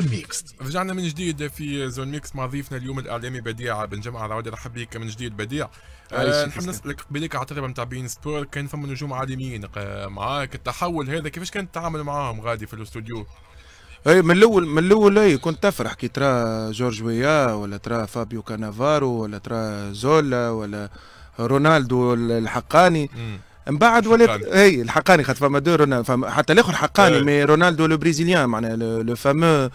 زون ميكس رجعنا من جديد في زون ميكس مع ضيفنا اليوم الاعلامي بديع بن جمعه العودي رحب بك من جديد بديع آه، نحب نسالك بليك على تجربه نتاع بين سبور كان فما نجوم عالميين آه، معاك التحول هذا كيفاش كان التعامل معاهم غادي في الاستوديو؟ اي من الاول من الاول اي كنت تفرح كي ترى جورج ويا ولا ترى فابيو كانافارو ولا ترى زولا ولا رونالدو الحقاني من بعد ولات اي الحقاني خاطر فما دو رونالدو فما حتى الاخر حقاني إيه. مي رونالدو لو بريزيليان معناها لو فامو آه،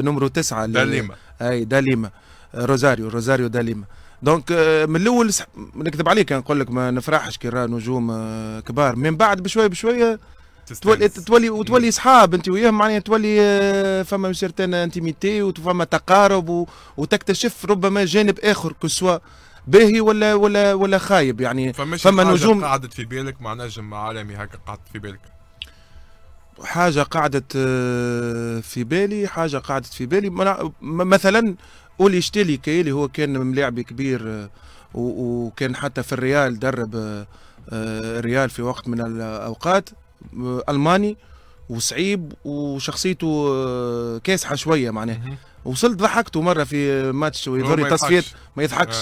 نمرو تسعه داليما اي داليما روزاريو روزاريو داليما دونك آه، من الاول نكذب عليك يعني نقول لك ما نفرحش كي نجوم آه، كبار من بعد بشويه بشويه تولي تولي وتولي اصحاب انت وياهم معناها تولي فما سيرتان انتيميتي وفما تقارب وتكتشف ربما جانب اخر كسوا باهي ولا ولا ولا خايب يعني فما نجوم قعدت في بالك مع نجم عالمي هكا قعدت في بالك حاجه قعدت آه، في بالي حاجه قعدت في بالي مثلا اولي شتيلي كيلي هو كان ملاعبي كبير آه، وكان حتى في الريال درب آه، الريال في وقت من الاوقات الماني وصعيب وشخصيته كاسحه شويه معناها وصلت ضحكته مره في ماتش يضري تصفيات ما يضحكش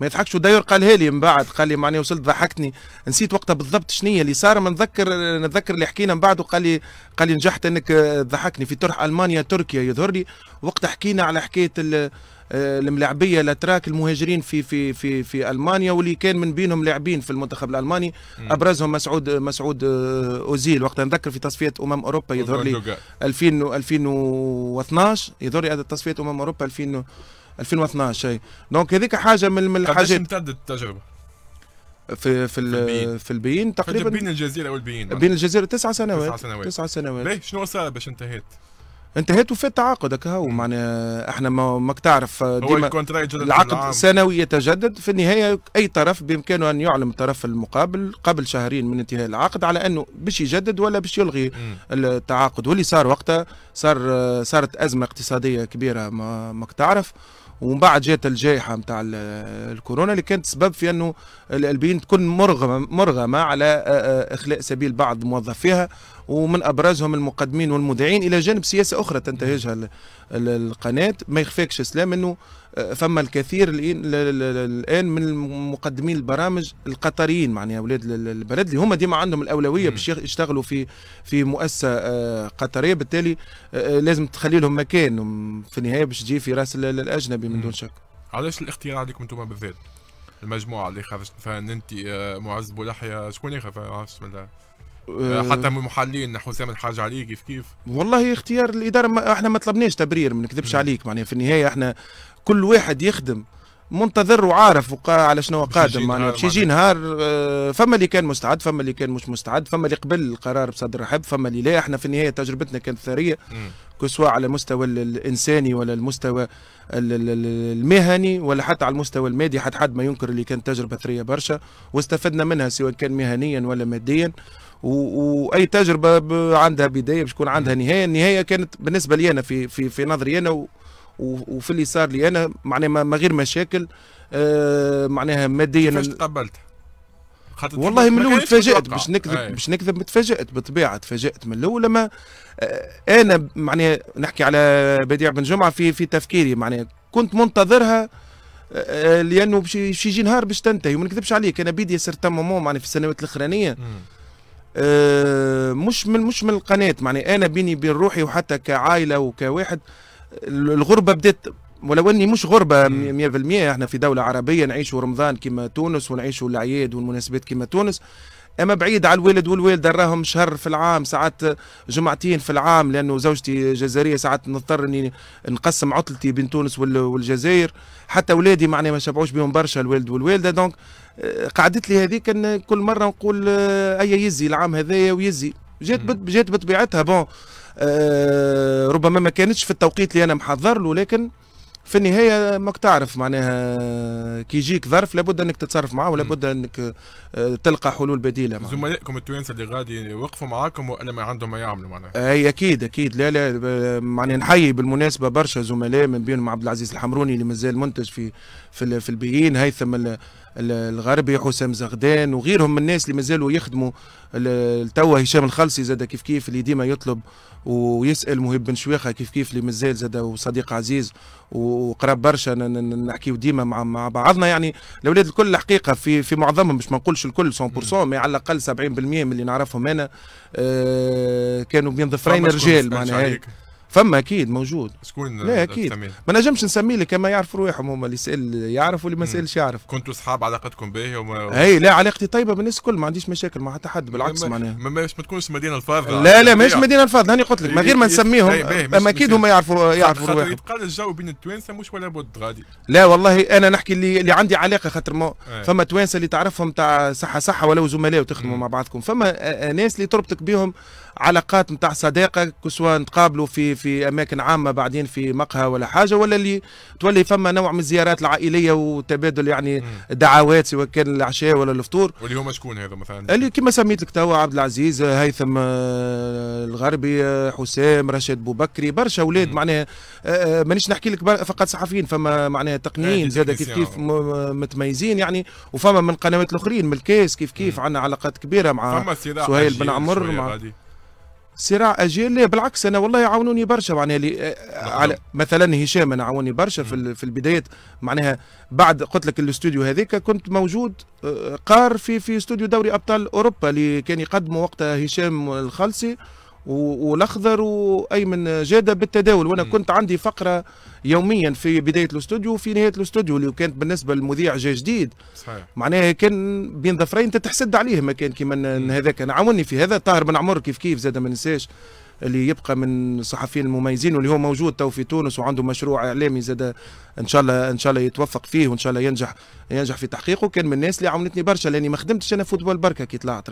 ما يضحكش وداير قالها لي من بعد قال لي معناها وصلت ضحكتني نسيت وقتها بالضبط شنية اللي صار ما نذكر نتذكر اللي حكينا من بعد وقال لي قال لي نجحت انك آه، ضحكني في طرح المانيا تركيا يظهر لي وقتها حكينا على حكايه آه، الملاعبيه الاتراك المهاجرين في في في في المانيا واللي كان من بينهم لاعبين في المنتخب الالماني ابرزهم مسعود مسعود آه، اوزيل وقتها نذكر في تصفيه امم اوروبا يظهر لي 2000 2012 يظهر لي تصفيه امم اوروبا 2000 2012 اي دونك هذيك حاجه من الحاجات قداش امتدت التجربه؟ في في البيين. في البيين تقريبا بين الجزيره والبيين بين الجزيره تسع سنوات تسع سنوات تسع سنوات ليه شنو صار باش انتهيت؟ انتهيت وفات تعاقد هكا هو معناها احنا ماك تعرف ديما العقد سنوي يتجدد في النهايه اي طرف بامكانه ان يعلم الطرف المقابل قبل شهرين من انتهاء العقد على انه باش يجدد ولا باش يلغي التعاقد واللي صار وقتها صار صارت ازمه اقتصاديه كبيره ماك تعرف ومن بعد جات الجائحه نتاع الكورونا اللي كانت سبب في انه البيئه تكون مرغمه مرغمه على آه، آه، اخلاء سبيل بعض موظفيها ومن ابرزهم المقدمين والمذيعين الى جانب سياسه اخرى تنتهجها القناه ما يخفاكش اسلام انه آه، فما الكثير الان من مقدمين البرامج القطريين معناها اولاد البلد اللي هما ديما عندهم الاولويه باش يشتغلوا في في مؤسسه آه، قطريه بالتالي آه، لازم تخلي لهم مكان في النهايه باش تجي في راس الاجنبي من دون شك. علاش الاختيار عليكم انتم بالذات؟ المجموعه اللي خرجت مثلا انت معز بولحية شكون اللي خرج آه، حتى نحو حسام الحاج علي كيف كيف والله اختيار الاداره ما احنا ما طلبناش تبرير ما نكذبش عليك معناها في النهايه احنا كل واحد يخدم منتظر وعارف وقا على شنو قادم معناها باش يجي نهار آه، فما اللي كان مستعد فما اللي كان مش مستعد فما اللي قبل القرار بصدر رحب فما اللي لا احنا في النهايه تجربتنا كانت ثريه كسواء على المستوى الانساني ولا المستوى المهني ولا حتى على المستوى المادي حتى حد ما ينكر اللي كانت تجربه ثريه برشا واستفدنا منها سواء كان مهنيا ولا ماديا واي تجربه عندها بدايه باش يكون عندها نهايه النهايه كانت بالنسبه لي انا في في في نظري انا وفي اللي صار لي انا معناها ما غير مشاكل آه معناها ماديا كيفاش تقبلتها؟ والله من الاول تفاجات باش نكذب باش نكذب تفاجات بالطبيعه تفاجات من الاول لما آه، انا معناها نحكي على بديع بن جمعه في في تفكيري معناها كنت منتظرها آه، لانه باش يجي نهار باش تنتهي وما نكذبش عليك انا بيدي سيرتان مومون معناها في السنوات الاخرانيه آه، مش من مش من القناه معني انا بيني بين روحي وحتى كعائله وكواحد الغربه بدات ولو اني مش غربه 100% احنا في دوله عربيه نعيشوا رمضان كما تونس ونعيشوا الاعياد والمناسبات كما تونس اما بعيد على الولد والوالده راهم شهر في العام ساعات جمعتين في العام لانه زوجتي جزائريه ساعات نضطر اني نقسم عطلتي بين تونس والجزائر حتى اولادي معناها ما شبعوش بهم برشا الوالد والوالده دونك آه، قعدت لي هذيك كل مره نقول آه، ايا يزي العام هذايا ويزي جات جات بطبيعتها بون أه ربما ما كانتش في التوقيت اللي انا محضر له لكن في النهايه ماك تعرف معناها كي يجيك ظرف لابد انك تتصرف معاه ولابد انك آه، تلقى حلول بديله زملائكم التوانسه اللي غادي يوقفوا معاكم ولا ما عندهم ما يعملوا معناها آه، اي اكيد اكيد لا لا آه، معناها نحيي بالمناسبه برشا زملاء من بينهم عبد العزيز الحمروني اللي مازال منتج في في, البيين هيثم الغربي حسام زغدان وغيرهم من الناس اللي مازالوا يخدموا توا هشام الخلصي زاد كيف كيف اللي ديما يطلب ويسال مهيب بن شويخه كيف كيف اللي مازال زاد وصديق عزيز وقراب برشا نحكيو ديما مع مع بعضنا يعني الاولاد الكل الحقيقه في في معظمهم مش ما نقولش الكل 100% بس على الاقل 70% من اللي نعرفهم انا آه، كانوا بين ظفرين رجال معناها فما اكيد موجود شكون لا اكيد ما نجمش نسميه لك كما يعرفوا رواحهم هما اللي سال يعرف واللي ما سالش يعرف كنتوا اصحاب علاقتكم به وما اي لا علاقتي طيبه بالناس الكل ما عنديش مشاكل مع حتى حد بالعكس معناها ما, ما, تكونش مدينه الفاضله لا لا ماهيش مدينه الفاضله هاني قلت لك ما غير ما إيه، إيه، نسميهم إيه، اما اكيد هما يعرفوا يعرفوا خاطر يتقال الجو بين التوانسه مش ولا بد غادي لا والله انا نحكي اللي, اللي عندي علاقه خاطر فما توانسه اللي تعرفهم تاع صحه صحه ولو زملاء وتخدموا مع بعضكم فما آه، آه، ناس اللي تربطك بهم علاقات نتاع صداقه سواء نتقابلوا في في اماكن عامه بعدين في مقهى ولا حاجه ولا اللي تولي فما نوع من الزيارات العائليه وتبادل يعني دعوات سواء كان العشاء ولا الفطور واليوم شكون هذا مثلا اللي كما سميت لك توا عبد العزيز هيثم آه، الغربي آه، حسام رشيد بوبكري برشا اولاد معناها آه، مانيش نحكي لك فقط صحفيين فما معناها تقنيين زاد كيف كيف متميزين يعني وفما من قنوات الاخرين من الكاس كيف كيف عندنا علاقات كبيره مع سهيل بن عمر مع صراع اجيال لا بالعكس انا والله عاونوني برشا معناها لي آه، نعم. على مثلا هشام انا عاوني برشا في في البدايات معناها بعد قلت لك الاستوديو هذيك كنت موجود آه، قار في في استوديو دوري ابطال اوروبا اللي كان يقدمه وقتها هشام الخلصي والاخضر وايمن جاده بالتداول وانا كنت عندي فقره يوميا في بدايه الاستوديو وفي نهايه الاستوديو اللي كانت بالنسبه للمذيع جاي جديد صحيح معناها كان بين ظفرين تتحسد عليه ما كان كيما هذاك عاوني في هذا طاهر بن عمر كيف كيف زاد ما ننساش اللي يبقى من الصحفيين المميزين واللي هو موجود تو في تونس وعنده مشروع اعلامي زاد ان شاء الله ان شاء الله يتوفق فيه وان شاء الله ينجح ينجح في تحقيقه كان من الناس اللي عاونتني برشا لاني ما خدمتش انا فوتبول بركه كي طلعت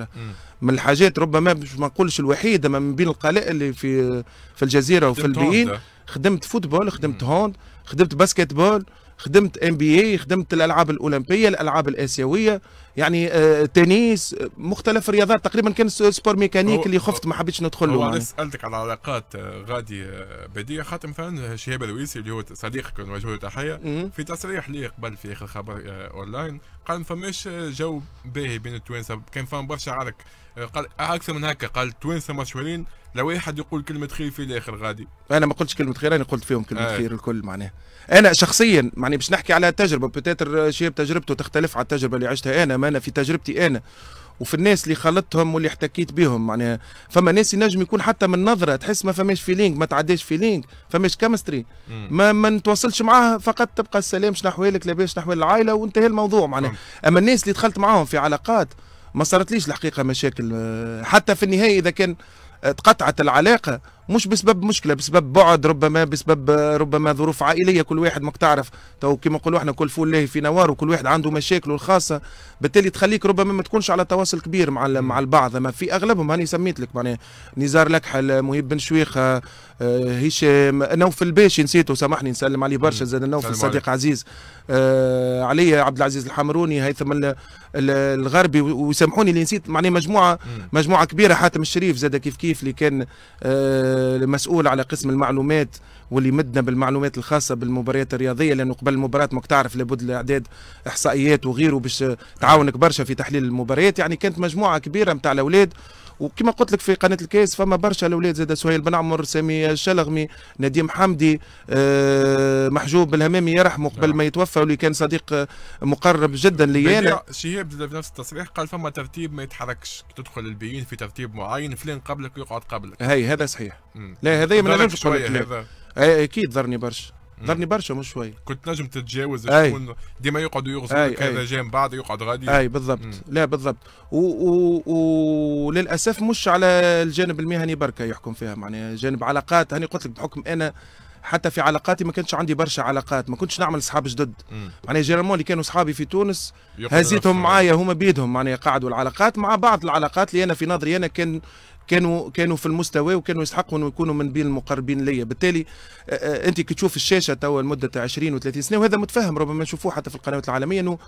من الحاجات ربما مش ما نقولش الوحيده من بين القلائل اللي في في الجزيره وفي البيين خدمت فوتبول خدمت هوند خدمت باسكتبول خدمت ام بي اي خدمت الالعاب الاولمبيه الالعاب الاسيويه يعني آه، تنس مختلف الرياضات تقريبا كان سبور ميكانيك اللي خفت ما حبيتش ندخل له يعني. سالتك على علاقات آه، غادي آه، بديع خاطر مثلا شهاب الويسي اللي هو صديقك ونوجه له تحيه في تصريح لي قبل في اخر خبر اونلاين قال ما فماش جو باهي بين التوانسه كان فما برشا عرك قال اكثر من هكا قال التوانسه مشهورين لو واحد يقول كلمه خير في الاخر غادي انا ما قلتش كلمه خير انا قلت فيهم كلمه آه. خير الكل معناها انا شخصيا معني باش نحكي على تجربه بتاتر شيب تجربته تختلف على التجربه اللي عشتها انا أنا في تجربتي انا وفي الناس اللي خلطتهم واللي احتكيت بهم معناها فما ناس ينجم يكون حتى من نظره تحس ما فماش فيلينغ ما تعداش فيلينغ فماش كيمستري ما ما نتواصلش معاها فقط تبقى السلام شنو احوالك لاباس شنو احوال العائله وانتهى الموضوع معناها اما الناس اللي دخلت معاهم في علاقات ما صارت ليش الحقيقه مشاكل آه، حتى في النهايه اذا كان آه، تقطعت العلاقه مش بسبب مشكله بسبب بعد ربما بسبب ربما ظروف عائليه كل واحد ماك تعرف تو كما نقولوا احنا كل فول له في نوار وكل واحد عنده مشاكله الخاصه بالتالي تخليك ربما ما تكونش على تواصل كبير مع مع البعض ما في اغلبهم هاني سميت لك معناها نزار لكحل مهيب بن شويخه آه، هشام نوفل الباشي نسيته سامحني نسلم عليه برشا زاد نوفل الصديق عزيز آه علي عبد العزيز الحمروني هيثم الغربي وسامحوني اللي نسيت معناها مجموعه مجموعه كبيره حاتم الشريف زاد كيف كيف اللي كان آه المسؤول آه، على قسم المعلومات واللي مدنا بالمعلومات الخاصه بالمباريات الرياضيه لانه قبل المباراه ماك تعرف لابد الاعداد احصائيات وغيره باش تعاونك برشا في تحليل المباريات يعني كانت مجموعه كبيره نتاع الاولاد وكما قلت لك في قناه الكاس فما برشا الاولاد زاد سهيل بن عمر سامي الشلغمي نديم حمدي آه، محجوب الهمامي يرحمه قبل نعم. ما يتوفى واللي كان صديق آه، مقرب جدا لي انا شهاب في نفس التصريح قال فما ترتيب ما يتحركش تدخل البيين في ترتيب معين فلان قبلك ويقعد قبلك هي هذا صحيح لا هذا ما نعرفش اكيد ضرني برشا ضرني برشا مش شوي كنت نجم تتجاوز شكون ديما يقعدوا يغزوا كذا جاي من بعد يقعد غادي اي بالضبط مم. لا بالضبط وللاسف و... و... مش على الجانب المهني بركه يحكم فيها معناها جانب علاقات هاني قلت لك بحكم انا حتى في علاقاتي ما كانش عندي برشا علاقات ما كنتش نعمل اصحاب جدد معناها جيرالمون اللي كانوا اصحابي في تونس هزيتهم معايا هما بيدهم معناها قعدوا العلاقات مع بعض العلاقات اللي انا في نظري انا كان كانوا كانوا في المستوى وكانوا يستحقوا انه يكونوا من بين المقربين ليا بالتالي آه، آه، انت كي تشوف الشاشه توا لمده 20 و30 سنه وهذا متفهم ربما نشوفوه حتى في القنوات العالميه انه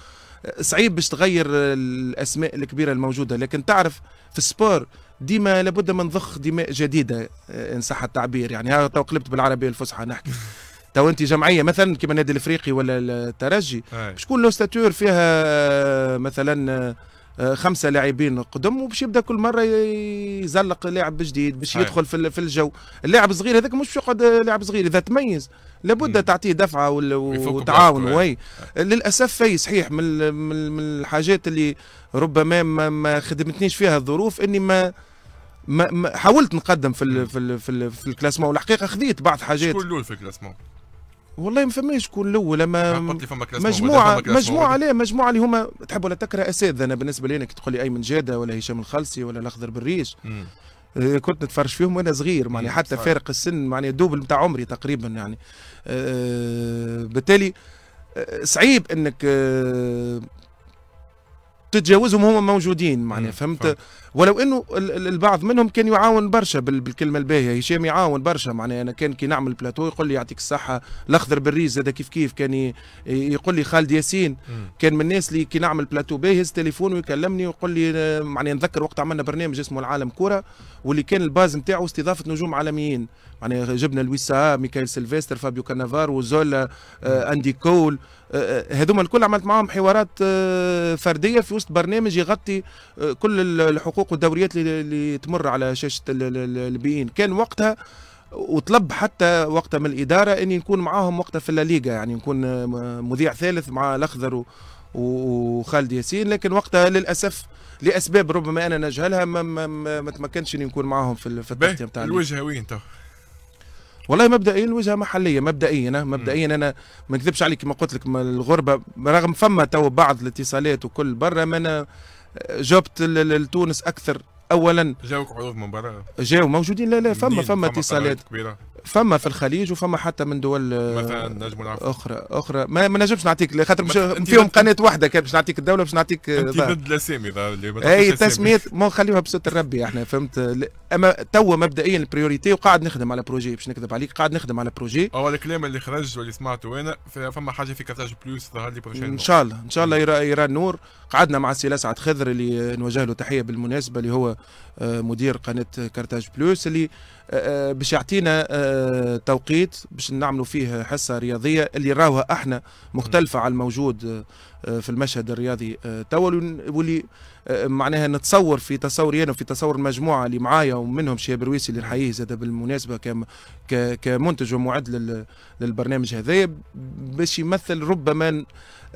آه، صعيب باش تغير الاسماء الكبيره الموجوده لكن تعرف في السبور ديما لابد من ضخ دماء جديده ان صح التعبير يعني تو قلبت بالعربيه الفصحى نحكي تو انت جمعيه مثلا كما النادي الافريقي ولا الترجي شكون لو ستاتور فيها مثلا آه، خمسه لاعبين قدم وباش يبدا كل مره يزلق لاعب جديد باش يدخل في في الجو اللاعب الصغير هذاك مش يقعد آه، لاعب صغير اذا تميز لابد تعطيه دفعه وتعاون وي يعني. آه. للاسف في صحيح من من الحاجات اللي ربما ما خدمتنيش فيها الظروف اني ما ما حاولت نقدم في الـ في الـ في, في الكلاسمون والحقيقه خذيت بعض حاجات شكون الاول في الكلاسمون والله ما فماش شكون الاول اما مجموعه مجموعه لا مجموعه اللي هما تحب ولا تكره اساتذه انا بالنسبه لي انا كي تقول لي ايمن جاده ولا هشام الخلسي ولا الاخضر بالريش آه، كنت نتفرج فيهم وانا صغير معني حتى صحيح. فارق السن معني دوبل نتاع عمري تقريبا يعني أه بالتالي آه، صعيب انك آه، تتجاوزهم هم موجودين معناها فهمت فهم. ولو انه البعض منهم كان يعاون برشا بالكلمه الباهيه هشام يعاون برشا معناها انا كان كي نعمل بلاتو يقول لي يعطيك الصحه الاخضر بالريز هذا كيف كيف كان يقول لي خالد ياسين كان من الناس اللي كي نعمل بلاتو باهي تليفون ويكلمني ويقول لي معناها نذكر وقت عملنا برنامج اسمه العالم كوره واللي كان الباز نتاعو استضافه نجوم عالميين معناها جبنا لويس ميكايل سيلفستر فابيو كانافار وزولا آه اندي كول هذوما الكل عملت معاهم حوارات آه، فرديه في وسط برنامج يغطي آه، كل الحقوق والدوريات اللي تمر على شاشه البيئين كان وقتها وطلب حتى وقتها من الاداره اني نكون معاهم وقتها في الليغا يعني نكون آه، مذيع ثالث مع الاخضر وخالد ياسين لكن وقتها للاسف لاسباب ربما انا نجهلها ما, ما, ما, تمكنتش اني نكون معاهم في التغطيه نتاع الوجهه وين تو والله مبدئيا الوجهه محليه مبدئيا مبدئيا انا ما نكذبش عليك كما قلت لك الغربه رغم فما تو بعض الاتصالات وكل برا ما انا آه، جبت لتونس اكثر اولا جاوك عروض من برا جاو موجودين لا لا فما فما اتصالات كبيره فما في الخليج وفما حتى من دول آه، مثلا نجم اخرى اخرى ما, ما نجمش نعطيك خاطر فيهم قناه واحده كان باش نعطيك الدوله باش نعطيك آه، انت ضد الاسامي اي التسميات ما نخليوها بصوت الربي احنا فهمت اما توا مبدئيا البريوريتي وقاعد نخدم على بروجي باش نكذب عليك قاعد نخدم على بروجي هو الكلام اللي خرج واللي سمعته انا فما حاجه في كارتاج بلوس ظهر لي ان شاء الله ان شاء الله يرى, يرى النور قعدنا مع السي لسعد خضر اللي نوجه له تحيه بالمناسبه اللي هو آه، مدير قناه كارتاج بلوس اللي باش يعطينا آه، توقيت باش نعملوا فيه حصه رياضيه اللي راوها احنا مختلفه على الموجود آه، في المشهد الرياضي آه، توا واللي معناها نتصور في تصوري انا وفي تصور المجموعه اللي معايا ومنهم شهاب رويسي اللي نحييه زاد بالمناسبه كمنتج ومعد للبرنامج هذايا باش يمثل ربما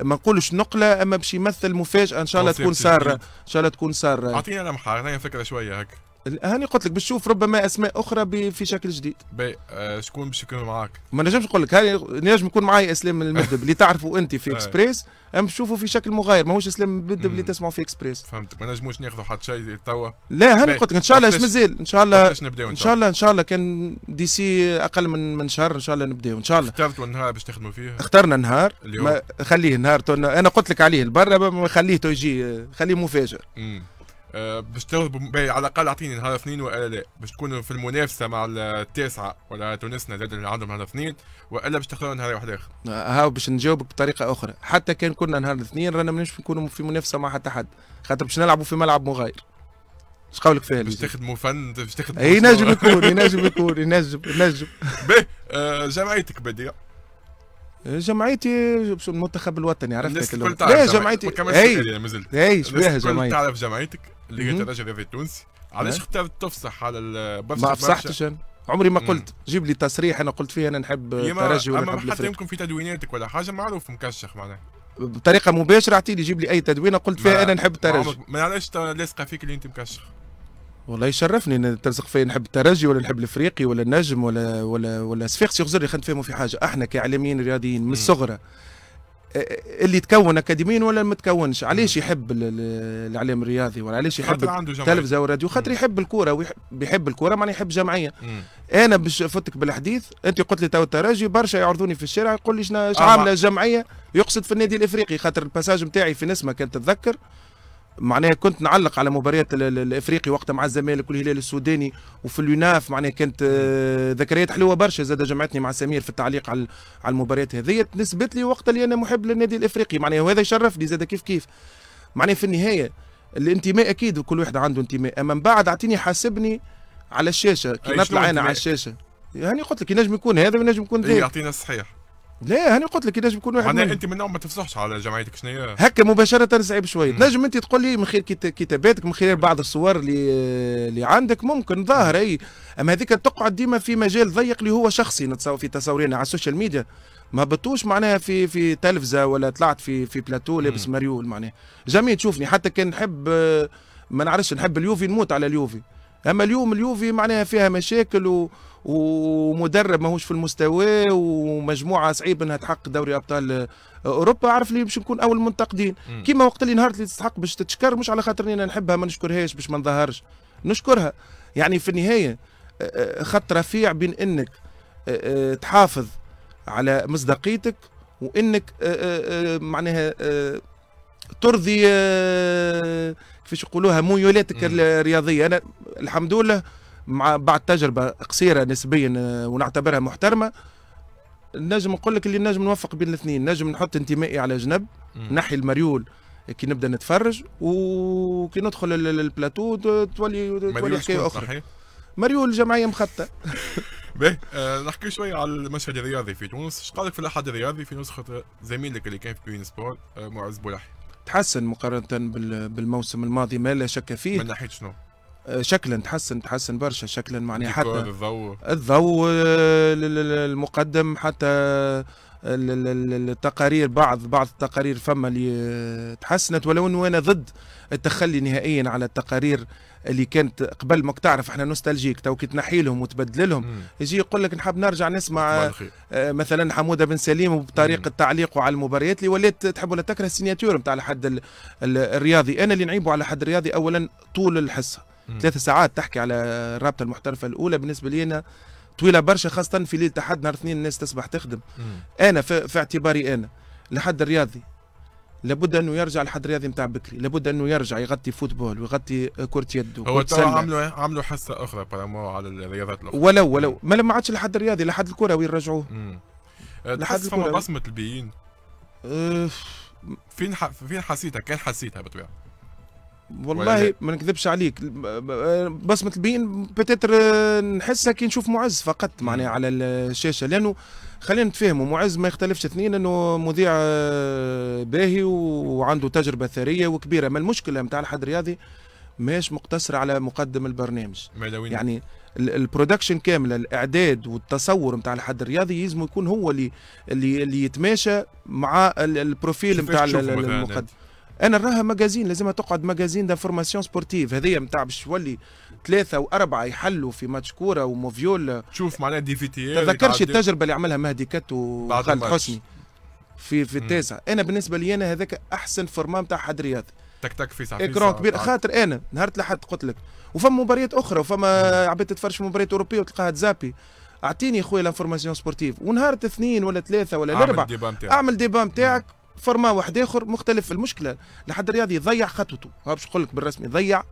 ما نقولش نقله اما باش يمثل مفاجاه ان شاء الله تكون ساره ان شاء الله تكون ساره اعطينا لمحه اعطينا فكره شويه هكا هاني قلت لك بتشوف ربما اسماء اخرى في شكل جديد باهي شكون باش يكون معاك؟ ما نجمش نقول لك هاني نجم يكون معايا اسلام المدب اللي تعرفوا انت في آه. اكسبريس ام تشوفوا في شكل مغاير ماهوش اسلام المدب اللي تسمعوا في اكسبريس فهمتك ما نجموش ناخذوا حتى شيء توا لا هاني قلت لك ان شاء الله اش مازال ان شاء الله ان شاء الله ان شاء الله كان دي سي اقل من من شهر ان شاء الله نبداو ان شاء الله اخترتوا النهار باش تخدموا فيه اخترنا نهار اليوم خليه نهار انا قلت لك عليه البرة خليه تو يجي خليه مفاجئ بشتغل آه، باش على الاقل اعطيني نهار اثنين والا لا باش تكونوا في المنافسه مع التاسعه ولا تونسنا زاد اللي عندهم نهار اثنين والا باش تختاروا نهار واحد اخر آه، هاو باش نجاوبك بطريقه اخرى حتى كان كنا نهار الاثنين رانا مانيش نكونوا في منافسه مع حتى حد خاطر باش نلعبوا في ملعب مغاير اش قولك فيها باش تخدموا فن باش تخدموا ينجم يكون ينجم يكون ينجم ينجم باهي آه، جمعيتك بديع جمعيتي المنتخب الوطني عرفتك الكل تعرف لا إيه، جمعيتي اي اي شبيها جمعيتي تعرف جمعيتك اللي هي الرجل الرياضي التونسي علاش نعم. اخترت تفصح على البرشا ما فصحتش انا عمري ما قلت جيب لي تصريح انا قلت فيه انا نحب الترجي ولا نحب حتى يمكن في تدويناتك ولا حاجه معروف مكشخ معناها بطريقه مباشره اعطيني جيب لي اي تدوينه قلت فيها انا نحب الترجي ما علاش لاصقه فيك اللي انت مكشخ والله يشرفني ان ترزق فيا نحب الترجي ولا نحب الافريقي ولا النجم ولا ولا ولا صفيقس يغزر خلينا نفهموا في حاجه احنا كاعلاميين رياضيين من الصغرى اللي تكون اكاديميا ولا ما تكونش علاش يحب الاعلام الرياضي ولا علاش يحب التلفزه والراديو خاطر يحب الكوره ويحب الكوره معناها يحب جمعيه انا باش فتك بالحديث انت قلت لي تو الترجي برشا يعرضوني في الشارع يقول لي شنو عامله الجمعيه يقصد في النادي الافريقي خاطر الباساج نتاعي في نسمه كان تتذكر معناها كنت نعلق على مباريات الافريقي وقتها مع الزمالك والهلال السوداني وفي اليوناف معناها كانت آه، ذكريات حلوه برشا زاد جمعتني مع سمير في التعليق على على المباريات هذيا نسبت لي وقت اللي انا محب للنادي الافريقي معناها وهذا يشرفني زاد كيف كيف معناها في النهايه الانتماء اكيد وكل واحد عنده انتماء اما من بعد اعطيني حاسبني على الشاشه كي نطلع انا على الشاشه يعني قلت لك ينجم يكون هذا وينجم يكون ذاك يعطينا الصحيح لا هاني قلت لك كيفاش بيكون واحد معناها انت من ما تفصحش على جمعيتك شنو هي هكا مباشره صعيب شويه تنجم انت تقول لي من خلال كتاباتك من خلال بعض الصور اللي اللي عندك ممكن ظاهر اي اما هذيك تقعد ديما في مجال ضيق اللي هو شخصي نتصور في تصورين على السوشيال ميديا ما بطوش معناها في في تلفزه ولا طلعت في في بلاتو لابس مريول معناها جميل تشوفني حتى كان نحب آه، ما نعرفش نحب اليوفي نموت على اليوفي اما اليوم اليوفي معناها فيها مشاكل و... ومدرب ماهوش في المستوى ومجموعه صعيب انها تحقق دوري ابطال اوروبا عارف لي باش نكون اول المنتقدين كيما وقت اللي نهار اللي تستحق باش تتشكر مش على خاطرني انا نحبها ما نشكرهاش باش ما نظهرش نشكرها يعني في النهايه خط رفيع بين انك تحافظ على مصداقيتك وانك معناها ترضي كيفاش يقولوها ميولاتك الرياضيه انا الحمد لله مع بعد تجربه قصيره نسبيا آه، ونعتبرها محترمه نجم نقول لك اللي نجم نوفق بين الاثنين نجم نحط انتمائي على جنب نحي المريول كي نبدا نتفرج وكي ندخل البلاتو تولي تولي حكايه اخرى مريول جمعيه مخطه باهي آه، نحكي شويه على المشهد الرياضي في تونس ايش قالك في الاحد الرياضي في نسخه زميلك اللي كان في بين سبور آه، معز بولحي تحسن مقارنه بالموسم الماضي ما لا شك فيه من ناحيه شنو؟ شكلا تحسن تحسن برشا شكلا معناها حتى الضوء الضوء المقدم حتى التقارير بعض بعض التقارير فما اللي تحسنت ولو انه انا ضد التخلي نهائيا على التقارير اللي كانت قبل ماك تعرف احنا نوستالجيك تو كي تنحي لهم وتبدل لهم يجي يقول لك نحب نرجع نسمع آه، مثلا حموده بن سليم وبطريقه تعليقه على المباريات اللي ولات تحب ولا تكره السينياتور نتاع الحد الرياضي انا اللي نعيبه على الحد الرياضي اولا طول الحصه ثلاث ساعات تحكي على الرابطه المحترفه الاولى بالنسبه لينا طويله برشا خاصه في ليله احد نهار اثنين الناس تصبح تخدم مم. انا في, اعتباري انا لحد الرياضي لابد انه يرجع لحد الرياضي نتاع بكري لابد انه يرجع يغطي فوتبول ويغطي كره يد هو ترى عملوا إيه؟ عملوا حصه اخرى على الرياضات الاخرى ولو ولو ما لما عادش لحد الرياضي لحد وين رجعوه لحد أه، فما بصمه البيين أه فين ح... فين حسيتها كان حسيتها بالطبيعه والله ما نكذبش عليك بصمه البين بتتر نحسها كي نشوف معز فقط معناها على الشاشه لانه خلينا نتفاهموا معز ما يختلفش اثنين انه مذيع آه، باهي وعنده تجربه ثريه وكبيره ما المشكله نتاع الحد الرياضي ماش مقتصره على مقدم البرنامج يعني البرودكشن كامله الاعداد والتصور نتاع الحد الرياضي يلزم يكون هو اللي اللي, اللي يتماشى مع البروفيل نتاع المقدم انا نراها مجازين لازمها تقعد مجازين دانفورماسيون سبورتيف هذه نتاع باش تولي ثلاثه واربعه يحلوا في ماتش كوره وموفيول تشوف معناها دي في تي إيه، تذكرش التجربه اللي عملها مهدي كات وخالد حسني في في التاسع انا بالنسبه لي انا هذاك احسن فورما نتاع حد رياضي تك تك في ساعتين اكرون كبير خاطر انا نهار الاحد قلت لك وفما مباريات اخرى وفما عباد تتفرج في مباريات اوروبيه وتلقاها تزابي اعطيني خويا لانفورماسيون سبورتيف ونهار الاثنين ولا ثلاثه ولا الاربع اعمل ديبا نتاعك فرما واحد اخر مختلف في المشكله لحد الرياضي يضيع خطوته باش نقول لك بالرسمي ضيع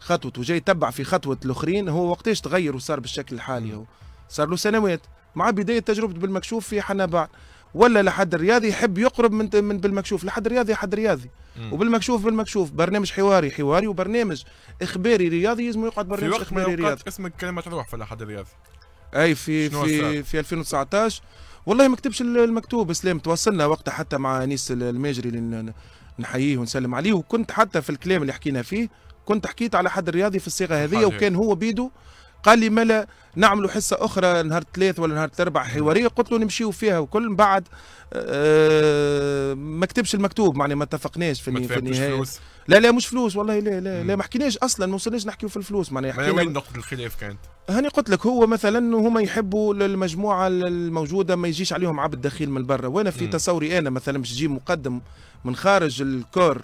خطوته جاي يتبع في خطوه الاخرين هو وقتاش تغير وصار بالشكل الحالي هو صار له سنوات مع بدايه تجربه بالمكشوف في حنبع ولا لحد الرياضي يحب يقرب من من بالمكشوف لحد الرياضي حد رياضي وبالمكشوف بالمكشوف برنامج حواري حواري وبرنامج اخباري رياضي لازم يقعد برنامج في اخباري رياضي اسمك كلمه تروح في لحد الرياضي اي في في في 2019 والله ما كتبش المكتوب اسلام تواصلنا وقتها حتى مع انيس الماجري اللي نحييه ونسلم عليه وكنت حتى في الكلام اللي حكينا فيه كنت حكيت على حد الرياضي في الصيغه هذه وكان هو بيدو قال لي ملا نعملوا حصه اخرى نهار ثلاث ولا نهار اربع حواريه قلت له نمشيو فيها وكل من بعد آه، ما كتبش المكتوب معني ما اتفقناش في, في النهايه لا لا مش فلوس والله لا لا لا ما حكيناش اصلا ما وصلناش نحكيو في الفلوس معناها حكينا وين نقطه الخلاف كانت هاني قلت لك هو مثلا هما يحبوا المجموعه الموجوده ما يجيش عليهم عبد دخيل من برا وانا في م. تصوري انا مثلا باش جي مقدم من خارج الكور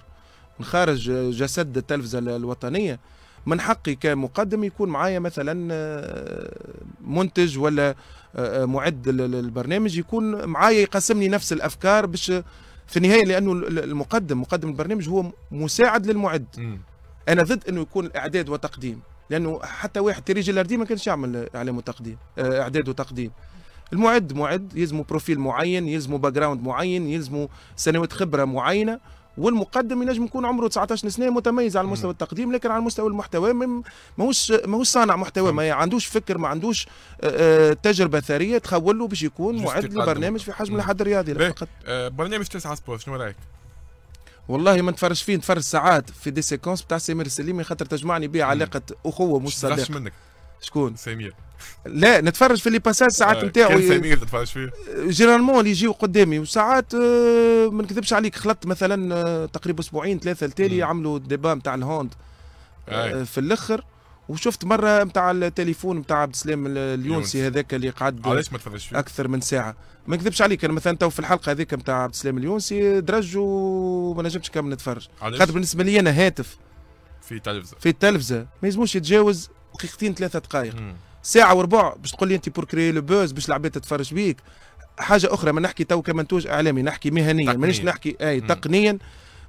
من خارج جسد التلفزه الوطنيه من حقي كمقدم يكون معايا مثلا آه، منتج ولا آه، آه، معد للبرنامج يكون معايا يقسمني نفس الافكار باش في النهايه لانه المقدم مقدم البرنامج هو مساعد للمعد م. انا ضد انه يكون الاعداد وتقديم لانه حتى واحد تريجي الاردي ما كانش يعمل اعلام وتقديم اعداد وتقديم المعد معد يلزمه بروفيل معين يلزمه باك جراوند معين يلزمه سنوات خبره معينه والمقدم ينجم يكون عمره 19 سنه متميز على مستوى التقديم لكن على مستوى المحتوى ماهوش ماهوش صانع محتوى ما عندوش فكر ما عندوش آه، آه، تجربه ثريه تخول له باش يكون معد لبرنامج في حجم الحد الرياضي فقط آه، برنامج 9 سبورت شنو رايك؟ والله ما نتفرج فيه نتفرج ساعات في دي سيكونس بتاع سمير السليمي خاطر تجمعني به علاقه اخوه مش صديق منك شكون؟ سمير لا نتفرج في لي باساج ساعات آه، نتاعو كان ثانية تتفرج فيه جينيرالمون اللي يجيو قدامي وساعات آه، ما نكذبش عليك خلطت مثلا آه، تقريبا اسبوعين ثلاثة التالي عملوا ديبا نتاع الهوند في الاخر وشفت مره نتاع التليفون نتاع عبد السلام اليونسي هذاك اللي قعد علاش ما تفرجش فيه اكثر من ساعه ما نكذبش عليك انا مثلا تو في الحلقه هذيك نتاع عبد السلام اليونسي درج وما نجمتش كامل نتفرج خاطر بالنسبه لي انا هاتف في التلفزه في التلفزه ما يلزموش يتجاوز دقيقتين ثلاثه دقائق ساعه وربع باش تقول لي انت بور كري لو بوز باش العباد تتفرج بيك حاجه اخرى ما نحكي تو كمنتوج اعلامي نحكي مهنيا مانيش نحكي اي تقنيا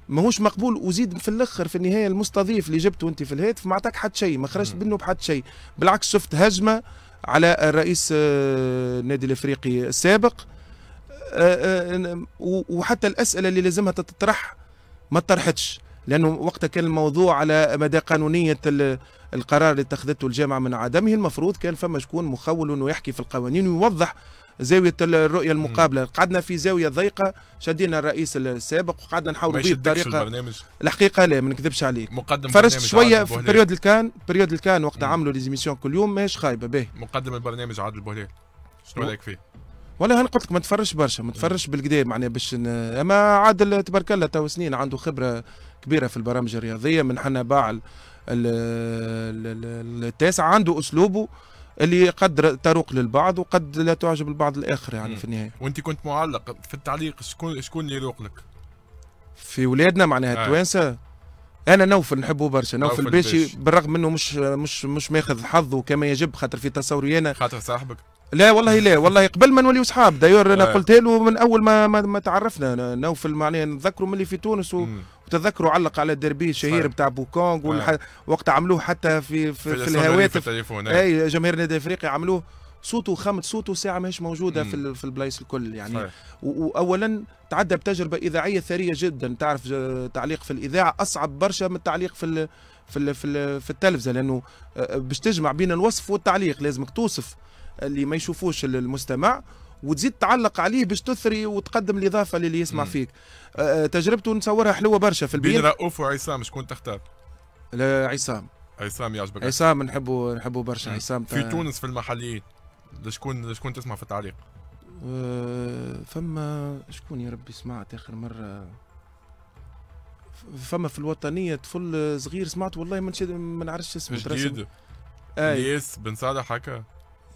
ماهوش مقبول وزيد في الاخر في النهايه المستضيف اللي جبته انت في الهاتف ما عطاك حد شيء ما خرجت منه بحد شيء بالعكس شفت هجمه على الرئيس النادي آه، الافريقي السابق آه، آه، وحتى الاسئله اللي لازمها تطرح ما طرحتش لأنه وقتها كان الموضوع على مدى قانونية القرار اللي اتخذته الجامعة من عدمه المفروض كان فما شكون مخول انه يحكي في القوانين ويوضح زاوية الرؤية المقابلة قعدنا في زاوية ضيقة شدينا الرئيس السابق وقعدنا نحاول به بطريقة الحقيقة لا ما نكذبش عليك مقدم فرست شوية في البريود الكان كان الكان كان وقت عملوا ليزيميسيون كل يوم ماهيش خايبة باهي مقدم البرنامج عادل بوهلال شنو رايك فيه؟ ولا انا قلت لك ما تفرش برشا ما تفرش بالكدا معناها باش اما عادل تبارك الله تو سنين عنده خبره كبيره في البرامج الرياضيه من حنا باع التاسع عنده اسلوبه اللي قد تروق للبعض وقد لا تعجب البعض الاخر يعني في النهايه وانت كنت معلق في التعليق شكون شكون اللي يروق لك في ولادنا معناها آه. التوانسه انا نوفل نحبه برشا نوفل, نوفل باشي بالرغم منه مش مش مش ماخذ حظه كما يجب خاطر في تصوري انا خاطر صاحبك لا والله لا والله قبل ما نوليو صحاب دايور انا آه. قلت له من اول ما ما, ما تعرفنا نوفل معناها نتذكروا ملي في تونس و... وتذكروا علق على الدربي الشهير بتاع بوكونغ والح... نعم. وقت عملوه حتى في في, في, في الهواتف نعم. اي جماهير نادي افريقيا عملوه صوته خامة صوته ساعة ماهيش موجودة مم. في في البلايص الكل يعني صحيح. وأولا تعدى بتجربة إذاعية ثرية جدا تعرف تعليق في الإذاعة أصعب برشا من التعليق في ال... في ال... في, ال... في التلفزة لأنه آه، باش تجمع بين الوصف والتعليق لازمك توصف اللي ما يشوفوش المستمع وتزيد تعلق عليه باش تثري وتقدم الاضافه للي يسمع مم. فيك أه تجربته نصورها حلوه برشا في البيت بين رؤوف وعصام شكون تختار؟ عصام عصام يعجبك عصام نحبه نحبه برشا عصام في تونس في المحليين لشكون لشكون تسمع في التعليق؟ أه فما شكون يا ربي سمعت اخر مره فما في الوطنيه طفل صغير سمعت والله ما نعرفش اسمه جديد اياس بن صالح هكا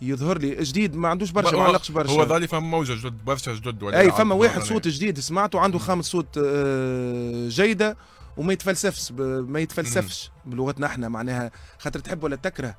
يظهر لي جديد ما عندوش برشا ما آه، علقش برشا هو ظالي فما موجه جدد برشا جدد ولا اي فما واحد صوت جديد سمعته عنده خامس صوت آه، جيده وما يتفلسفش ما يتفلسفش بلغتنا احنا معناها خاطر تحب ولا تكره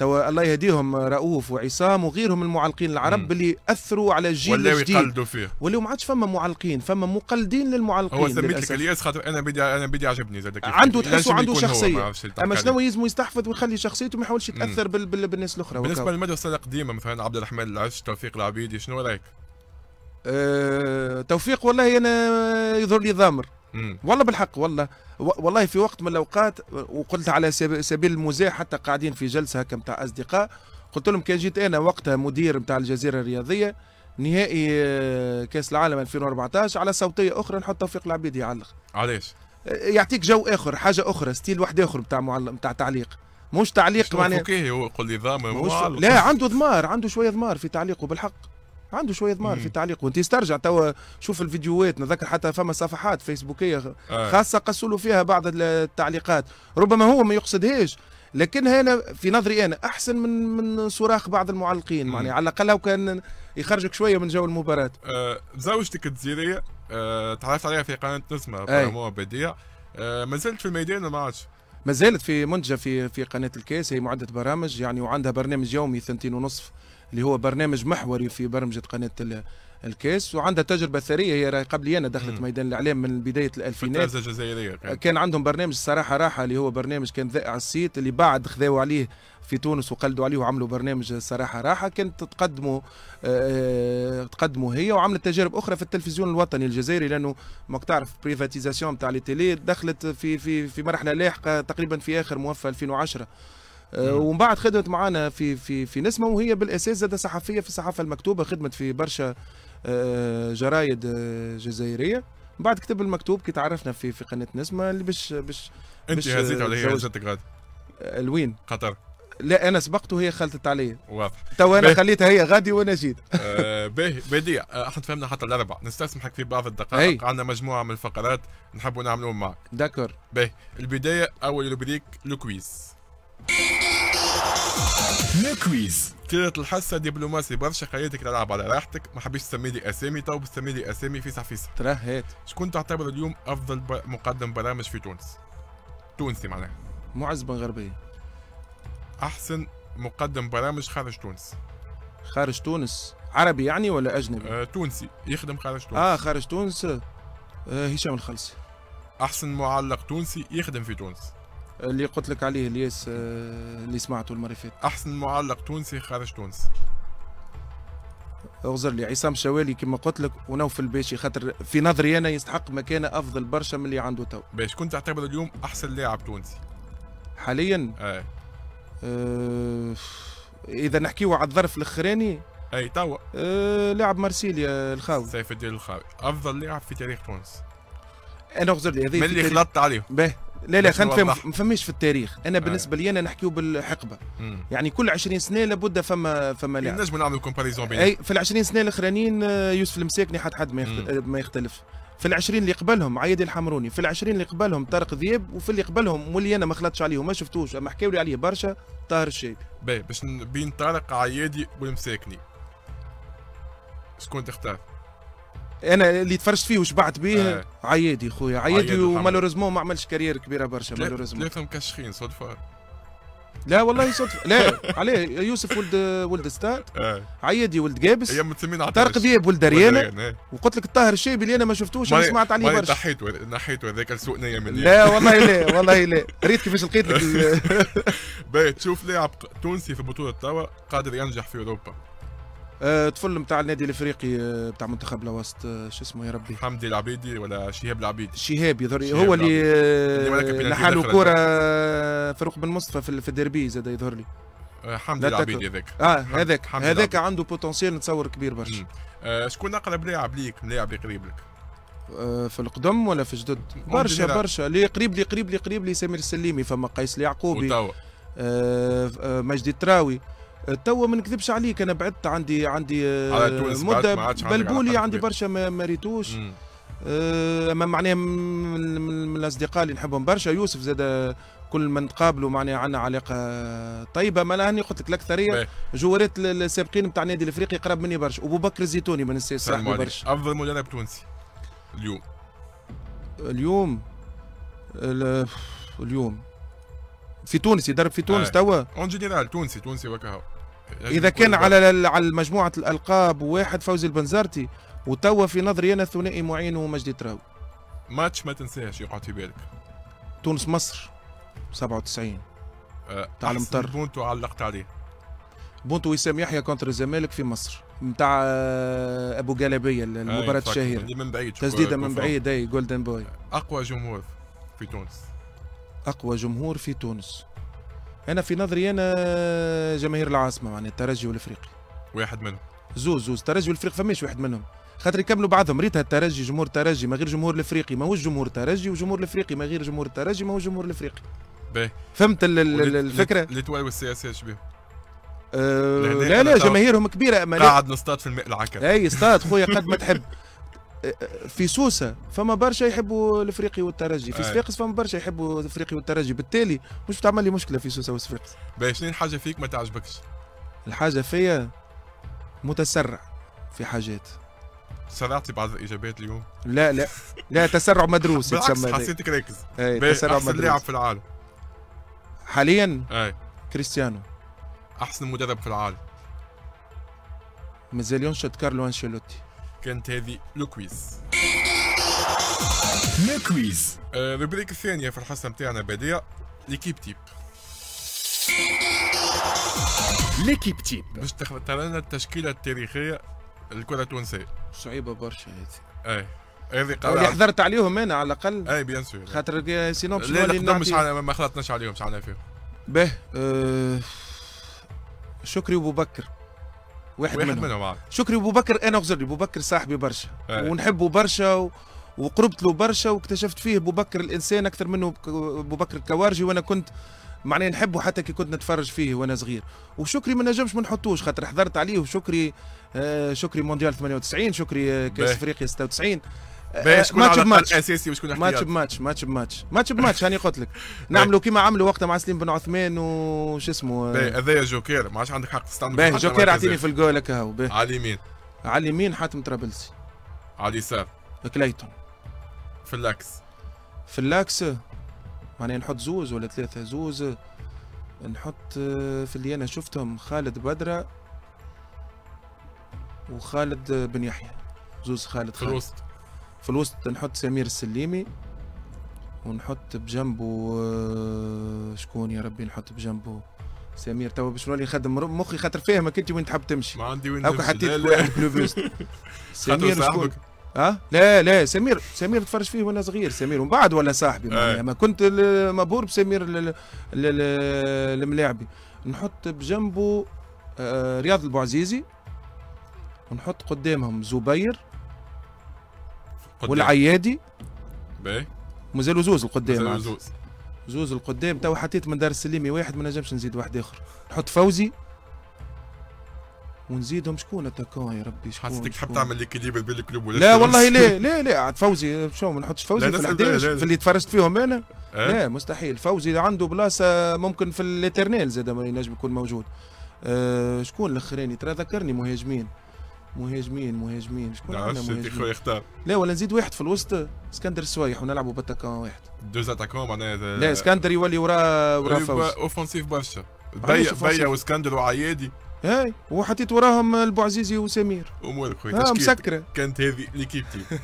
توا الله يهديهم رؤوف وعصام وغيرهم المعلقين العرب اللي اثروا على الجيل الجديد ولاو يقلدوا فيه ولاو ما عادش فما معلقين فما مقلدين للمعلقين هو سميت لك الياس خاطر انا بدي انا بدي عجبني زاد عنده تحسه عنده شخصيه اما شنو يزمو يستحفظ ويخلي شخصيته ما يحاولش يتاثر بال بال بالناس الاخرى بالنسبه للمدرسه القديمه مثلا عبد الرحمن العش توفيق العبيدي شنو رايك؟ أه توفيق والله انا يظهر لي ضامر مم. والله بالحق والله والله في وقت من الاوقات وقلت على سبيل المزاح حتى قاعدين في جلسه هكا نتاع اصدقاء قلت لهم كان جيت انا وقتها مدير نتاع الجزيره الرياضيه نهائي آه، كاس العالم 2014 على صوتيه اخرى نحط توفيق العبيد يعلق علاش آه، يعطيك جو اخر حاجه اخرى ستيل واحد اخر نتاع معلق نتاع تعليق مش تعليق معناه فكاهي هو يقول لي ضامن لا عنده ضمار عنده شويه ضمار في تعليقه بالحق عنده شويه ضمار في التعليق وانت استرجع توا شوف الفيديوهات نذكر حتى فما صفحات فيسبوكيه آه. خاصه قسلوا له فيها بعض التعليقات ربما هو ما يقصدهاش لكن هنا في نظري انا احسن من من صراخ بعض المعلقين يعني على الاقل لو كان يخرجك شويه من جو المباراه أه زوجتك الجزيريه أه تعرفت عليها في قناه نسمه برامو بديع أه ما زلت في الميدان ما عادش ما زالت في منتجه في في قناه الكاس هي معده برامج يعني وعندها برنامج يومي ثنتين ونصف اللي هو برنامج محوري في برمجه قناه الكاس وعندها تجربه ثريه هي قبل انا دخلت ميدان الاعلام من بدايه الالفينات في الجزائريه كان. كان عندهم برنامج صراحه راحه اللي هو برنامج كان ذائع الصيت اللي بعد خذاوا عليه في تونس وقلدوا عليه وعملوا برنامج صراحه راحه كانت تقدموا آه،, أه تقدموا هي وعملت تجارب اخرى في التلفزيون الوطني الجزائري لانه ماك تعرف بريفاتيزاسيون تاع لي تيلي دخلت في في في مرحله لاحقه تقريبا في اخر موفى 2010 آه، ومن بعد خدمت معانا في في في نسمه وهي بالاساس زاده صحفيه في الصحافه المكتوبه خدمت في برشا آه، جرايد آه، جزائريه من بعد كتب المكتوب كي تعرفنا في في قناه نسمه اللي باش باش انت هزيت عليها هي غاد غادي الوين قطر لا انا سبقت وهي خلطت عليا واضح تو انا خليتها هي غادي وانا جيت باهي بديع احنا فهمنا حتى الاربع نستسمحك في بعض الدقائق عندنا مجموعه من الفقرات نحبوا نعملوهم معك داكور باهي البدايه اول روبريك لو كويز لو كويز كيرة الحصه دبلوماسي برشا خليتك تلعب على راحتك ما حبيتش تسمي لي اسامي تو بتسمي لي اسامي فيسع فيسع ترهيت شكون تعتبر اليوم افضل مقدم برامج في تونس تونسي معناها معز بن غربيه احسن مقدم برامج خارج تونس خارج تونس عربي يعني ولا اجنبي آه، تونسي يخدم خارج تونس اه خارج تونس آه، هشام الخلصي احسن معلق تونسي يخدم في تونس اللي قلت لك عليه الياس اللي سمعته المره فاتت احسن معلق تونسي خارج تونس اغزر لي عصام شوالي كما قلت لك ونوفل باشي خاطر في نظري انا يستحق مكانه افضل برشا من اللي عنده تو باش كنت تعتبر اليوم احسن لاعب تونسي حاليا ايه اه اذا نحكيو على الظرف الاخراني اي توا اه لاعب مارسيليا الخاوي سيف الدين الخاوي افضل لاعب في تاريخ تونس انا اغزر لي هذه من اللي خلطت عليهم باهي لا لا خلينا نفهم ما فماش في التاريخ انا آه. بالنسبه لي انا نحكيو بالحقبه مم. يعني كل 20 سنه لابد فما فما لاعب نجم نعملوا كومباريزون بين اي في ال 20 سنه الاخرانيين آه، يوسف المساكني حد حد ما يختلف في ال 20 اللي قبلهم عيادي الحمروني في ال 20 اللي قبلهم طارق ذياب وفي اللي قبلهم واللي انا ما خلطتش عليه وما شفتوش اما حكاولي عليه برشا طاهر الشيبي باهي باش بين طارق عيادي والمساكني شكون تختار؟ انا اللي تفرجت فيه وشبعت به آه. عيادي خويا عيادي ومالوريزمون ما عملش كارير كبيره برشا مالوريزمون ثلاثه مكشخين صدفه لا والله صدفه لا عليه يوسف ولد ولد ستاد آه. عيادي ولد جابس ايام متسمين طارق دياب ولد ريانا إيه. وقلت لك الطاهر الشيبي اللي انا ما شفتوش انا سمعت عليه برشا نحيتو نحيتو هذاك نيه من لا والله لا والله لا ريت كيفاش لقيت لك باهي تشوف لاعب تونسي في بطوله توا قادر ينجح في اوروبا آه، طفل نتاع النادي الافريقي نتاع آه، منتخب الوسط آه، شو اسمه يا ربي حمدي العبيدي ولا شهاب العبيدي شهاب يظهر هو اللي لحاله كوره فاروق بن مصطفى في الديربي زاد يظهر لي حمدي العبيدي هذاك اه هذاك هذاك عنده بوتنسيال نتصور كبير برشا آه شكون اقرب لاعب ليك لاعب قريب لك في القدم ولا في جدد برشا برشا اللي قريب لي قريب لي قريب لي سمير السليمي فما قيس اليعقوبي آه آه مجدي التراوي أه، توا ما نكذبش عليك انا بعدت عندي عندي أه، مده بلبولي عندي برشا ما ريتوش أه، اما معناها من الاصدقاء اللي نحبهم برشا يوسف زاد كل ما نتقابلوا معناها عندنا علاقه طيبه ما هاني قلت لك الاكثريه جوارات السابقين نتاع النادي الافريقي قرب مني برشا ابو بكر الزيتوني ما ننساش صاحبي برشا افضل مدرب تونسي اليوم اليوم اليوم في تونس يدرب في تونس توا اون جينيرال تونسي تونسي وكهو اذا كان على على مجموعه الالقاب واحد فوزي البنزرتي وتوا في نظري انا ثنائي معين ومجدي تراوي ماتش ما تنساهش يقعد في بالك تونس مصر 97 تاع المطر بونتو علقت عليه بونتو وسام يحيى كونتر الزمالك في مصر نتاع آه، ابو قلبيه المباراه الشهيره من بعيد تسديده من بعيد اي جولدن بوي اقوى جمهور في تونس اقوى جمهور في تونس انا في نظري انا جماهير العاصمه معناها الترجي والافريقي واحد منهم زوز زوز الترجي والافريقي فماش واحد منهم خاطر يكملوا بعضهم ريتها الترجي جمهور الترجي ما غير جمهور الافريقي ما هو جمهور الترجي وجمهور الافريقي ما غير جمهور الترجي ما هو جمهور الافريقي باهي فهمت الفكره لتواي والسياسه شبيه أه لا لا جماهيرهم كبيره قاعد نصطاد في الماء العكر اي اصطاد خويا قد ما تحب في سوسه فما برشا يحبوا الافريقي والترجي في آه. صفاقس فما برشا يحبوا الافريقي والترجي بالتالي مش بتعمل لي مشكله في سوسه وصفاقس باهي شنو الحاجه فيك ما تعجبكش الحاجه فيا متسرع في حاجات سرعتي بعض الاجابات اليوم لا لا لا تسرع مدروس يتسمى حسيتك راكز إيه، تسرع أحسن مدروس لاعب في العالم حاليا اي كريستيانو احسن مدرب في العالم مازال ينشط كارلو انشيلوتي كانت هذه لو كويز لو كويز الروبريك آه، الثانية في الحصة نتاعنا بديع ليكيب تيب ليكيب تيب باش تختار لنا التشكيلة التاريخية الكرة التونسية صعيبة برشا هذه ايه هذه قرار اللي حضرت عليهم انا على الاقل اي بيان سور خاطر سينو باش لا لا مش ما خلطناش عليهم شعلنا فيهم باه أه شكري ابو بكر واحد, منهم, منهم آه. شكري ابو بكر انا غزري ابو بكر صاحبي برشا أيه. ونحبه برشا و... وقربت له برشا واكتشفت فيه ابو بكر الانسان اكثر منه ابو بكر الكوارجي وانا كنت معناه نحبه حتى كي كنت نتفرج فيه وانا صغير وشكري ما نجمش ما نحطوش خاطر حضرت عليه وشكري آه شكري مونديال 98 شكري آه، كاس افريقيا 96 باش يكون ماتش بماتش اساسي وشكون احتياط ماتش بماتش ماتش بماتش ماتش بماتش هاني قلت لك نعملوا كيما عملوا وقتها مع سليم بن عثمان وش اسمه هذايا جوكير ما عادش عندك حق تستعمل باهي جوكير اعطيني في الجول هكا هو على اليمين على اليمين حاتم طرابلسي على اليسار كليتون في اللاكس في اللاكس معناها نحط زوز ولا ثلاثة زوز نحط آه، في اللي أنا شفتهم خالد بدرة وخالد بن يحيى زوز خالد خالد في الوسط في الوسط نحط سمير السليمي ونحط بجنبه آه، شكون يا ربي نحط بجنبه سمير توا باش نولي نخدم مخي خاطر فاهمك انت وين تحب تمشي ما عندي وين تمشي حطيت بلوفيست سمير شكون ها لا لا سمير سمير تفرج فيه وانا صغير سمير ومن بعد ولا صاحبي آه. ما كنت مبهور بسمير الملاعبي نحط بجنبه آه، رياض البوعزيزي ونحط قدامهم زبير والعيادي باهي مازالوا زوز القدام مازالوا زوز زوز القدام تو حطيت من دار السليمي واحد ما نجمش نزيد واحد اخر نحط فوزي ونزيدهم شكون اتاكون يا ربي شكون حسيتك تحب تعمل ليكيليبر بين الكلوب ولا لا والله لا لا لا عاد فوزي شو ما نحطش فوزي لا في الحداش في اللي تفرجت فيهم انا أه؟ لا مستحيل فوزي عنده بلاصه ممكن في الاترنال زاد ما ينجم يكون موجود أه شكون الاخراني ترى ذكرني مهاجمين مهاجمين مهاجمين شكون نعم، عندنا مهاجمين خويا اختار لا ولا نزيد واحد في الوسط اسكندر السوايح ونلعبوا باتاكون واحد دوز اتاكون معناها لا اسكندر يولي ورا ورا فوز اوفنسيف برشا بيا بيا واسكندر وعيادي اي وحطيت وراهم البوعزيزي وسمير امورك خويا آه، مسكره كانت هذه ليكيب تيم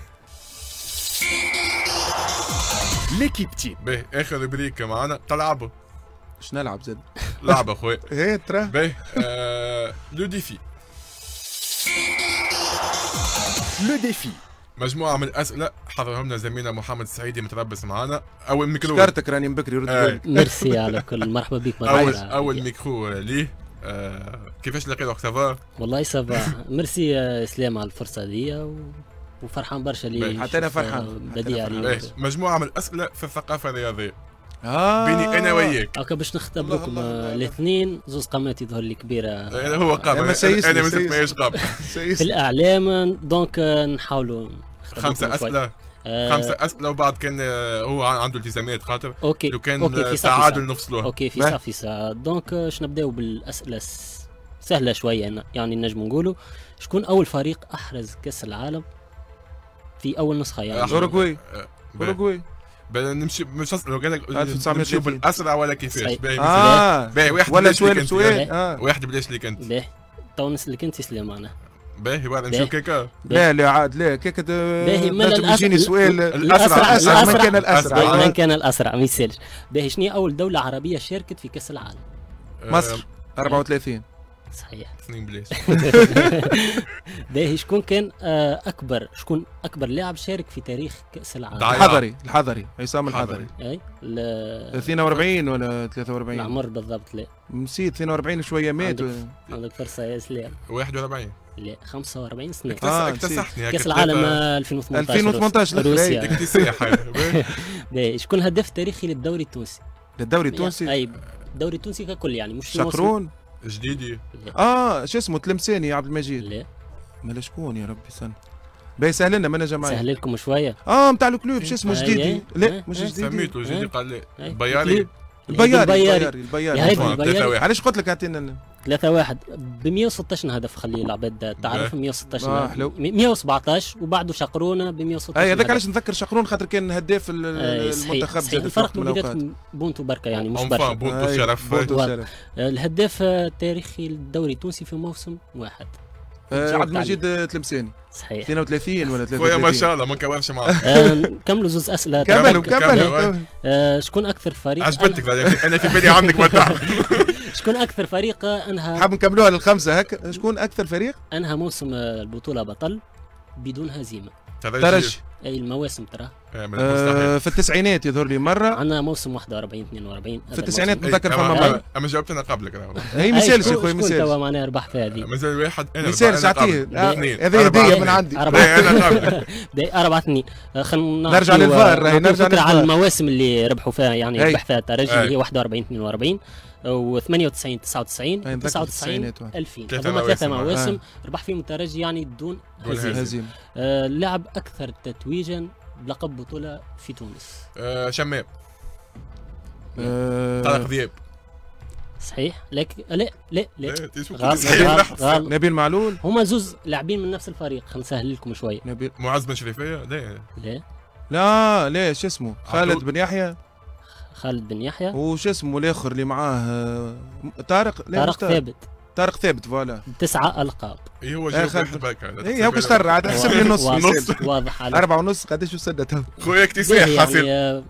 ليكيب تيم باهي اخر بريك معنا تلعبوا شنو نلعب زاد لعبه خويا ايه ترى باهي آه، لو ديفي لو ديفي مجموعه من الاسئله حضرهم لنا زميلنا محمد السعيدي متربص معانا اول ميكرو شكرتك راني بكري آه. ميرسي على كل مرحبا بك مرحبا اول اول ميكرو ليه آه. كيفاش وقت سافا؟ والله سافا ميرسي اسلام على الفرصه هذيا وفرحان برشا اللي حتى انا فرحان آه، بديع إيه، مجموعه من الاسئله في الثقافه الرياضيه آه. بيني انا وياك هكا باش لكم الاثنين زوز قامات يظهر لي كبيره انا هو قام انا انا مازلت ماهيش قام في الاعلام دونك نحاولوا خمسه اسئله آه. خمسه اسئله وبعد كان آه، هو عنده التزامات خاطر اوكي لو كان تعادل نفصلوها اوكي في ساعه في ساعه دونك باش نبداو بالاسئله سهله شويه يعني نجم نقولوا شكون اول فريق احرز كاس العالم في اول نسخه يعني اوروغواي اوروغواي بدنا نمشي مش لو لك 1930 بالاسرع ولا كيفاش باهي آه. باهي واحد ولا سؤال شوية آه. واحد بلاش لي كنت باهي تونس اللي كنت يسلم انا باهي بعد نشوف كيكا لا لا عاد لا كيكا باهي من يجيني سؤال الاسرع الاسرع من كان الاسرع من آه. كان الاسرع ما يسالش باهي شنو اول دوله عربيه شاركت في كاس العالم مصر 34 صحيح اثنين بلاش باهي شكون كان آه، اكبر شكون اكبر لاعب شارك في تاريخ كاس العالم الحضري الحضري عصام الحضري اي 42 ولا 43 العمر بالضبط لا نسيت 42 شويه مات عندك, فرصه يا سلام 41 لا 45 سنه آه اكتسحتني كاس العالم 2018 2018 روسيا اكتساح شكون الهداف التاريخي للدوري التونسي للدوري يعني، التونسي اي الدوري التونسي ككل يعني مش شكرون جديدي اه شو اسمه تلمساني يا عبد المجيد ليه؟ مالا شكون يا ربي سن باهي سهل لنا مانا جماعي سهل لكم شويه اه نتاع الكلوب شو اسمه إيه، جديدي إيه، لا إيه، مش جديدي سميته جديدي قال لي البياري البياري البياري البياري علاش قلت لك اعطينا ثلاثة واحد ب 116 هدف خليه العباد تعرف 116 إيه. آه، حلو 117 وبعده شقرونه ب 116 اي هذاك علاش نذكر شقرون خاطر كان هداف آه، المنتخب زاد الفرق بين بونتو بركه يعني مش برشا بونتو شرف آه، الهداف التاريخي للدوري التونسي في موسم واحد آه، عبد المجيد تلمساني صحيح 32 ولا 33 خويا ما شاء الله ما نكوفش معاك نكملوا آه، زوز اسئله كملوا كملوا آه، شكون اكثر فريق عجبتك انا في بالي عندك متاع شكون اكثر فريق انهى حاب نكملوها للخمسه هكا شكون اكثر فريق انهى موسم البطوله بطل بدون هزيمه ترجي اي المواسم ترى آه, آه، في التسعينات يظهر لي مره عندنا موسم 41 42 في التسعينات نتذكر فما مره اما جاوبت انا قبلك هي ما يسالش يا خويا ما يسالش توا معناها في هذه مازال واحد انا ما يسالش اعطيه هذه هديه من عندي انا اربع اثنين آه، نرجع للفار آه، نرجع فكره على المواسم اللي ربحوا فيها يعني ربح فيها الترجي هي 41 42 و 98 99 99 2000 هذوما ثلاثة مواسم ربح فيهم الترجي يعني دون هزيمة هزيمة لاعب أكثر تتويج تتويجا بلقب بطوله في تونس آه، شماب شمام آه، طارق ذياب صحيح لكن لا لا لا نبيل معلول هما زوز لاعبين من نفس الفريق خلينا نسهل لكم شويه نبيل معز بن شريفيه لا لا لا لا شو اسمه خالد بن يحيى خالد بن يحيى وش اسمه الاخر اللي معاه آه، طارق لا طارق ثابت طارق ثابت فوالا تسعة القاب اي هو جاب حسبك اي هو كاش ترى عاد احسب لي نص نص واضح عليك أربعة ونص قداش وصلت خويا اكتساح يعني؟ حصل آه،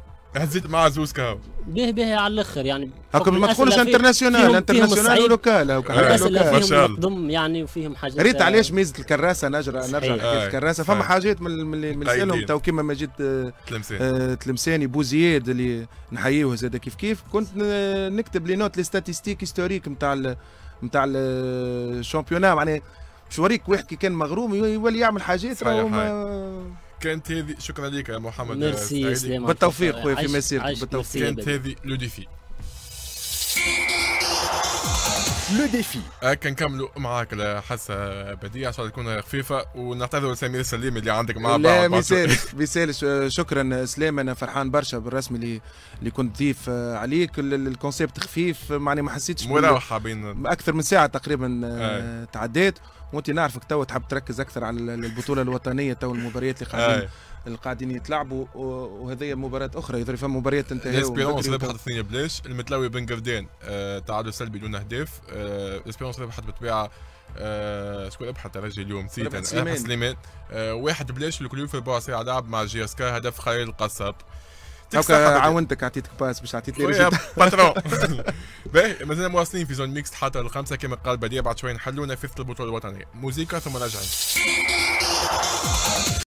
هزيت مع زوز كهو به به على الاخر يعني هاكم ما تقولش انترناسيونال انترناسيونال ولوكال الناس اللي فيهم مقدم يعني وفيهم حاجات ريت آه، علاش ميزه الكراسه نرجع نرجع آه. الكراسه آه، فما حاجات من اللي سالهم تو كيما ما جيت آه، تلمساني بوزياد اللي نحييه زاد كيف كيف كنت نكتب لي نوت لي ستاتيستيك هيستوريك نتاع نتاع الشامبيونا معناها باش نوريك واحد كي كان مغروم يولي يعمل حاجات كانت هذه شكرا لك يا محمد ميرسي بالتوفيق خويا في مسيرك بالتوفيق كانت هذه لو ديفي لو ديفي هكا آه، نكملوا معاك حاسه بديع ان شاء الله تكون خفيفه ونعتذر لسمير السليم اللي عندك بعض لا ما يسالش شكرا سلام انا فرحان برشا بالرسم اللي اللي كنت ضيف آه، عليك الكونسيبت خفيف معني ما حسيتش مراوحه بين اكثر من ساعه تقريبا آه، تعديت وانت نعرفك تو تحب تركز اكثر على البطوله الوطنيه تو المباريات اللي قاعدين اللي قاعدين يتلعبوا وهذه مباراه اخرى اذا فما مباريات انتهى اسبيرونس ربحت الثانيه بلاش المتلاوي بن قردان آه تعادل سلبي دون اهداف اسبيرونس آه ربحت بالطبيعه آه شكون ربحت رجل اليوم نسيت انا سليمان آه، واحد بلاش الكلوب في ربع ساعه لعب مع جي اس كا هدف خير القصب هكا عاونتك عطيتك باس باش تعطيك لي باترون باهي مازلنا مواصلين في زون ميكس حتى الخمسه كما قال بديع بعد شويه نحلونا نفذت البطوله الوطنيه موزيكا ثم راجعين